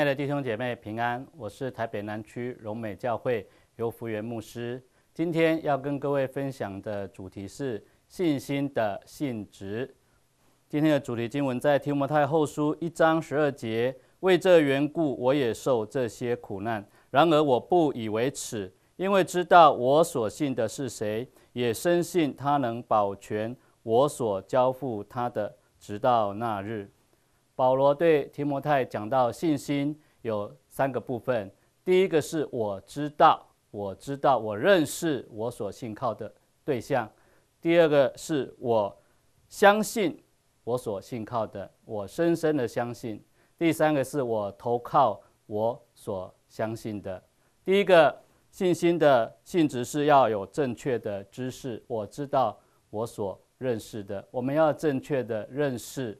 亲爱的弟兄姐妹平安，我是台北南区荣美教会游福源牧师。今天要跟各位分享的主题是信心的性质。今天的主题经文在提摩太后书一章十二节。为这缘故，我也受这些苦难；然而我不以为耻，因为知道我所信的是谁，也深信他能保全我所交付他的，直到那日。保罗对提摩太讲到信心有三个部分：第一个是我知道，我知道，我认识我所信靠的对象；第二个是我相信我所信靠的，我深深的相信；第三个是我投靠我所相信的。第一个信心的性质是要有正确的知识，我知道我所认识的，我们要正确的认识。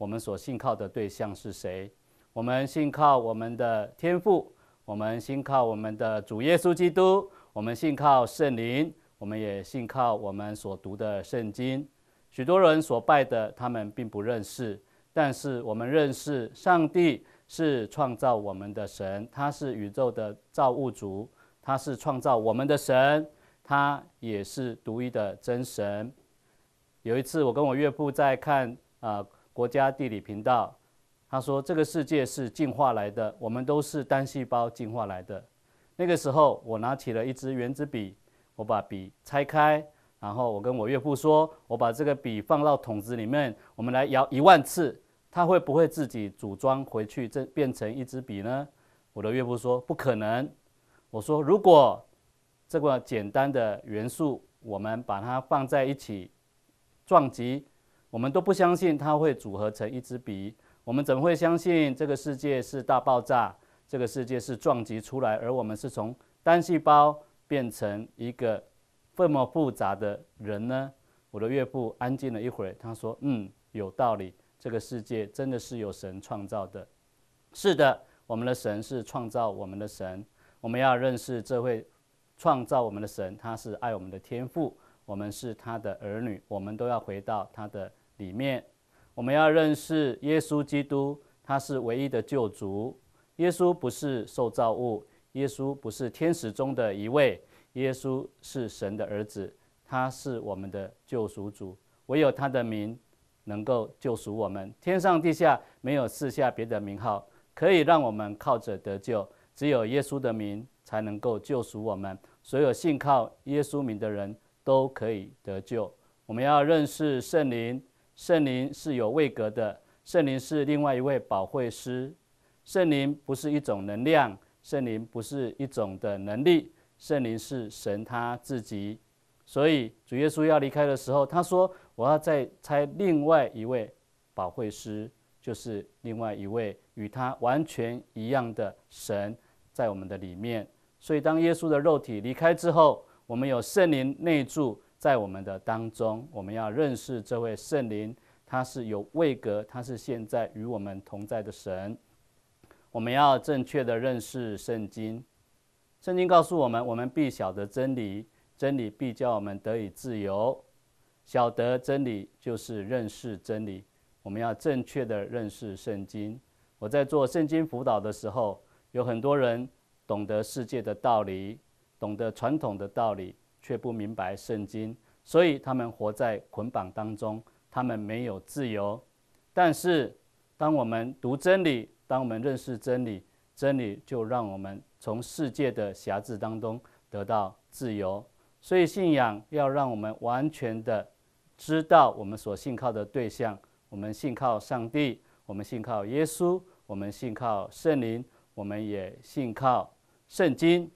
我们所信靠的对象是谁？我们信靠我们的天赋，我们信靠我们的主耶稣基督，我们信靠圣灵，我们也信靠我们所读的圣经。许多人所拜的，他们并不认识，但是我们认识上帝是创造我们的神，他是宇宙的造物主，他是创造我们的神，他也是独一的真神。有一次，我跟我岳父在看啊。国家地理频道，他说：“这个世界是进化来的，我们都是单细胞进化来的。”那个时候，我拿起了一支原子笔，我把笔拆开，然后我跟我岳父说：“我把这个笔放到桶子里面，我们来摇一万次，它会不会自己组装回去，这变成一支笔呢？”我的岳父说：“不可能。”我说：“如果这个简单的元素，我们把它放在一起撞击。”我们都不相信它会组合成一支笔，我们怎么会相信这个世界是大爆炸，这个世界是撞击出来，而我们是从单细胞变成一个这么复杂的人呢？我的岳父安静了一会儿，他说：“嗯，有道理，这个世界真的是有神创造的。是的，我们的神是创造我们的神，我们要认识这位创造我们的神，他是爱我们的天赋。”我们是他的儿女，我们都要回到他的里面。我们要认识耶稣基督，他是唯一的救主。耶稣不是受造物，耶稣不是天使中的一位，耶稣是神的儿子，他是我们的救赎主。唯有他的名能够救赎我们，天上地下没有四下别的名号可以让我们靠着得救。只有耶稣的名才能够救赎我们。所有信靠耶稣名的人。都可以得救。我们要认识圣灵，圣灵是有位格的，圣灵是另外一位保惠师。圣灵不是一种能量，圣灵不是一种的能力，圣灵是神他自己。所以主耶稣要离开的时候，他说：“我要再差另外一位保惠师，就是另外一位与他完全一样的神，在我们的里面。”所以当耶稣的肉体离开之后，我们有圣灵内住在我们的当中，我们要认识这位圣灵，他是有位格，他是现在与我们同在的神。我们要正确的认识圣经，圣经告诉我们，我们必晓得真理，真理必叫我们得以自由。晓得真理就是认识真理，我们要正确的认识圣经。我在做圣经辅导的时候，有很多人懂得世界的道理。懂得传统的道理，却不明白圣经，所以他们活在捆绑当中，他们没有自由。但是，当我们读真理，当我们认识真理，真理就让我们从世界的辖制当中得到自由。所以，信仰要让我们完全的知道我们所信靠的对象。我们信靠上帝，我们信靠耶稣，我们信靠圣灵，我们也信靠圣经。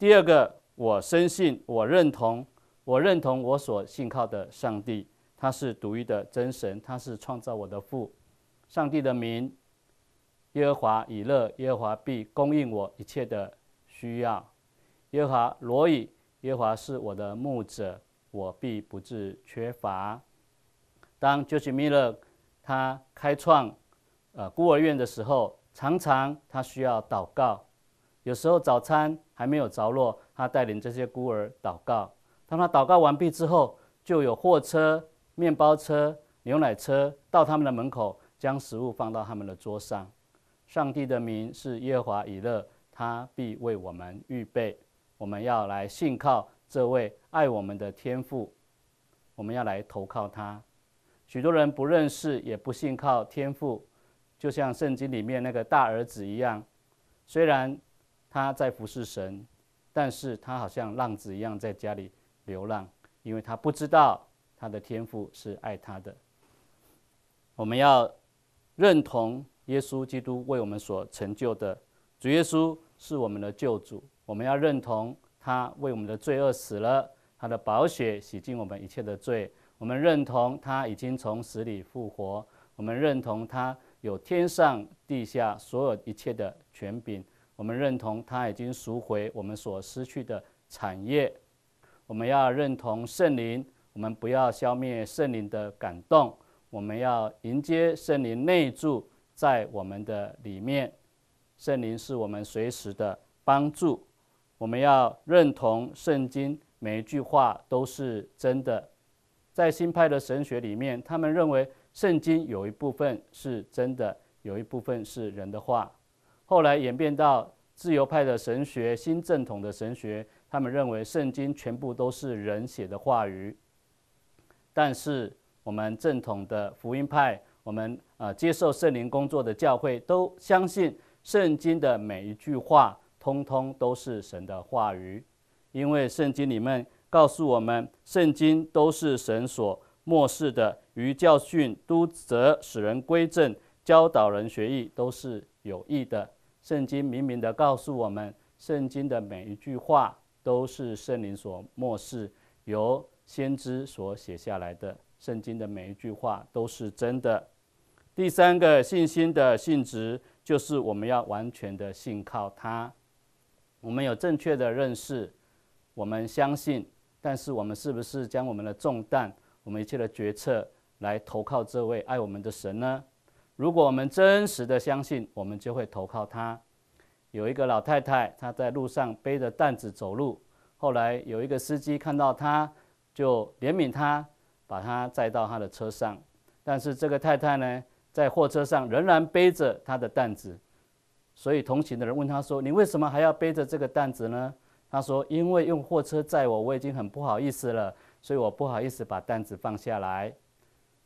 第二个，我深信，我认同，我认同我所信靠的上帝，他是独一的真神，他是创造我的父，上帝的名，耶和华以勒，耶和华必供应我一切的需要，耶和华罗以，耶和华是我的牧者，我必不至缺乏。当 j o s e p h i Miller 他开创，呃孤儿院的时候，常常他需要祷告。有时候早餐还没有着落，他带领这些孤儿祷告。当他祷告完毕之后，就有货车、面包车、牛奶车到他们的门口，将食物放到他们的桌上。上帝的名是耶和华以勒，他必为我们预备。我们要来信靠这位爱我们的天父，我们要来投靠他。许多人不认识也不信靠天父，就像圣经里面那个大儿子一样，虽然。他在服侍神，但是他好像浪子一样在家里流浪，因为他不知道他的天父是爱他的。我们要认同耶稣基督为我们所成就的。主耶稣是我们的救主，我们要认同他为我们的罪恶死了，他的宝血洗净我们一切的罪。我们认同他已经从死里复活，我们认同他有天上地下所有一切的权柄。我们认同他已经赎回我们所失去的产业，我们要认同圣灵，我们不要消灭圣灵的感动，我们要迎接圣灵内住在我们的里面，圣灵是我们随时的帮助，我们要认同圣经每一句话都是真的，在新派的神学里面，他们认为圣经有一部分是真的，有一部分是人的话。后来演变到自由派的神学、新正统的神学，他们认为圣经全部都是人写的话语。但是我们正统的福音派，我们呃接受圣灵工作的教会，都相信圣经的每一句话，通通都是神的话语，因为圣经里面告诉我们，圣经都是神所漠视的，于教训、督责、使人归正、教导人学义，都是有益的。圣经明明的告诉我们，圣经的每一句话都是圣灵所漠视，由先知所写下来的。圣经的每一句话都是真的。第三个信心的性质，就是我们要完全的信靠他。我们有正确的认识，我们相信，但是我们是不是将我们的重担，我们一切的决策，来投靠这位爱我们的神呢？如果我们真实的相信，我们就会投靠他。有一个老太太，她在路上背着担子走路。后来有一个司机看到她，就怜悯她，把她载到他的车上。但是这个太太呢，在货车上仍然背着她的担子。所以同行的人问她说：“你为什么还要背着这个担子呢？”她说：“因为用货车载我，我已经很不好意思了，所以我不好意思把担子放下来。”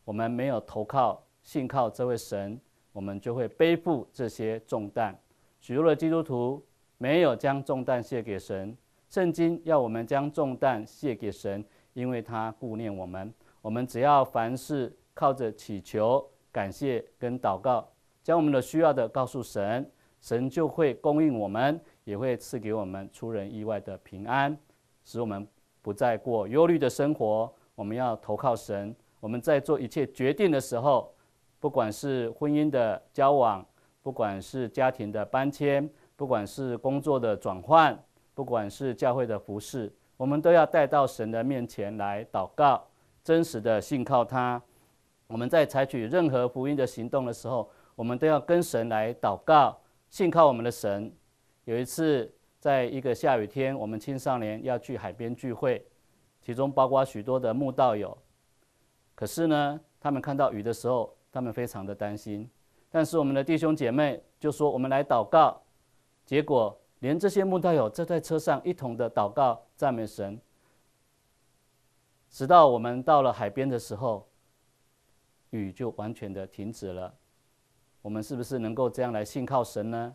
我们没有投靠。信靠这位神，我们就会背负这些重担。许多的基督徒没有将重担卸给神。圣经要我们将重担卸给神，因为他顾念我们。我们只要凡事靠着祈求、感谢跟祷告，将我们的需要的告诉神，神就会供应我们，也会赐给我们出人意外的平安，使我们不再过忧虑的生活。我们要投靠神。我们在做一切决定的时候。不管是婚姻的交往，不管是家庭的搬迁，不管是工作的转换，不管是教会的服饰，我们都要带到神的面前来祷告，真实的信靠他。我们在采取任何福音的行动的时候，我们都要跟神来祷告，信靠我们的神。有一次，在一个下雨天，我们青少年要去海边聚会，其中包括许多的慕道友。可是呢，他们看到雨的时候，他们非常的担心，但是我们的弟兄姐妹就说：“我们来祷告。”结果连这些穆道友在车上一同的祷告赞美神，直到我们到了海边的时候，雨就完全的停止了。我们是不是能够这样来信靠神呢？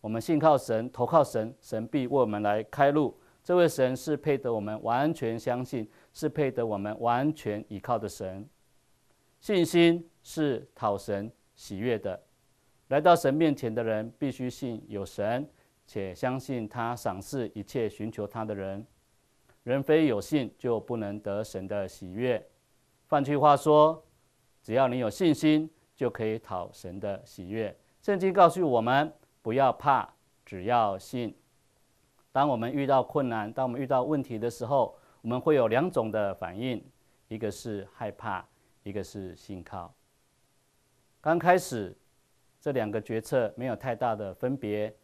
我们信靠神，投靠神，神必为我们来开路。这位神是配得我们完全相信，是配得我们完全依靠的神。信心。是讨神喜悦的。来到神面前的人，必须信有神，且相信他赏赐一切寻求他的人。人非有信，就不能得神的喜悦。换句话说，只要你有信心，就可以讨神的喜悦。圣经告诉我们：不要怕，只要信。当我们遇到困难，当我们遇到问题的时候，我们会有两种的反应：一个是害怕，一个是信靠。刚开始，这两个决策没有太大的分别。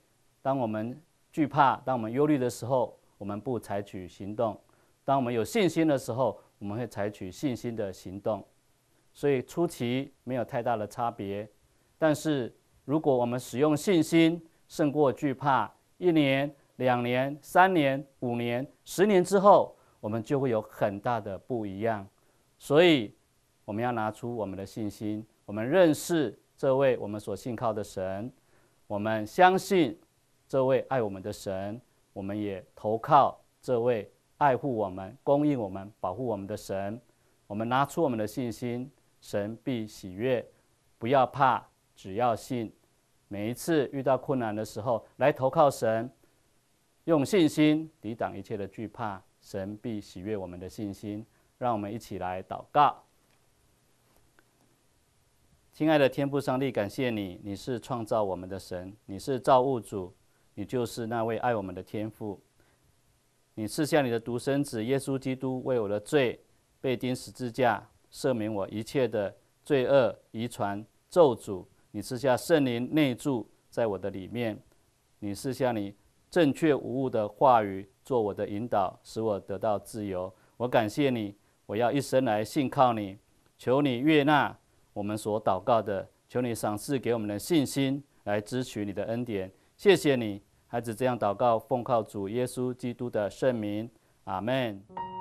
当我们惧怕、当我们忧虑的时候，我们不采取行动；当我们有信心的时候，我们会采取信心的行动。所以初期没有太大的差别，但是如果我们使用信心胜过惧怕，一年、两年、三年、五年、十年之后，我们就会有很大的不一样。所以，我们要拿出我们的信心。我们认识这位我们所信靠的神，我们相信这位爱我们的神，我们也投靠这位爱护我们、供应我们、保护我们的神。我们拿出我们的信心，神必喜悦，不要怕，只要信。每一次遇到困难的时候，来投靠神，用信心抵挡一切的惧怕，神必喜悦我们的信心。让我们一起来祷告。亲爱的天父上帝，感谢你，你是创造我们的神，你是造物主，你就是那位爱我们的天父。你是下你的独生子耶稣基督为我的罪被钉十字架，赦免我一切的罪恶遗传咒诅。你是下圣灵内住在我的里面。你是下你正确无误的话语做我的引导，使我得到自由。我感谢你，我要一生来信靠你，求你悦纳。我们所祷告的，求你赏赐给我们的信心，来支取你的恩典。谢谢你，孩子这样祷告，奉靠主耶稣基督的圣名，阿门。